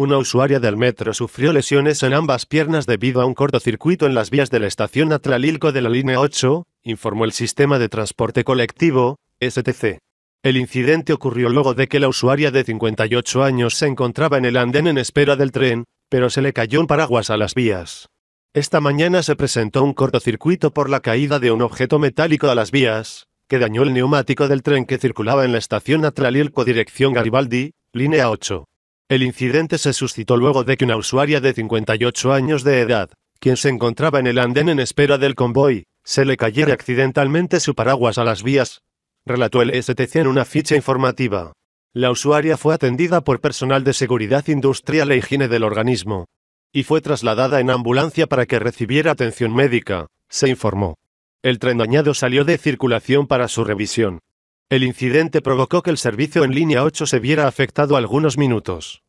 Una usuaria del metro sufrió lesiones en ambas piernas debido a un cortocircuito en las vías de la estación Atralilco de la línea 8, informó el sistema de transporte colectivo, STC. El incidente ocurrió luego de que la usuaria de 58 años se encontraba en el andén en espera del tren, pero se le cayó un paraguas a las vías. Esta mañana se presentó un cortocircuito por la caída de un objeto metálico a las vías, que dañó el neumático del tren que circulaba en la estación Atralilco dirección Garibaldi, línea 8. El incidente se suscitó luego de que una usuaria de 58 años de edad, quien se encontraba en el andén en espera del convoy, se le cayera accidentalmente su paraguas a las vías, relató el STC en una ficha informativa. La usuaria fue atendida por personal de seguridad industrial e higiene del organismo, y fue trasladada en ambulancia para que recibiera atención médica, se informó. El tren dañado salió de circulación para su revisión. El incidente provocó que el servicio en línea 8 se viera afectado algunos minutos.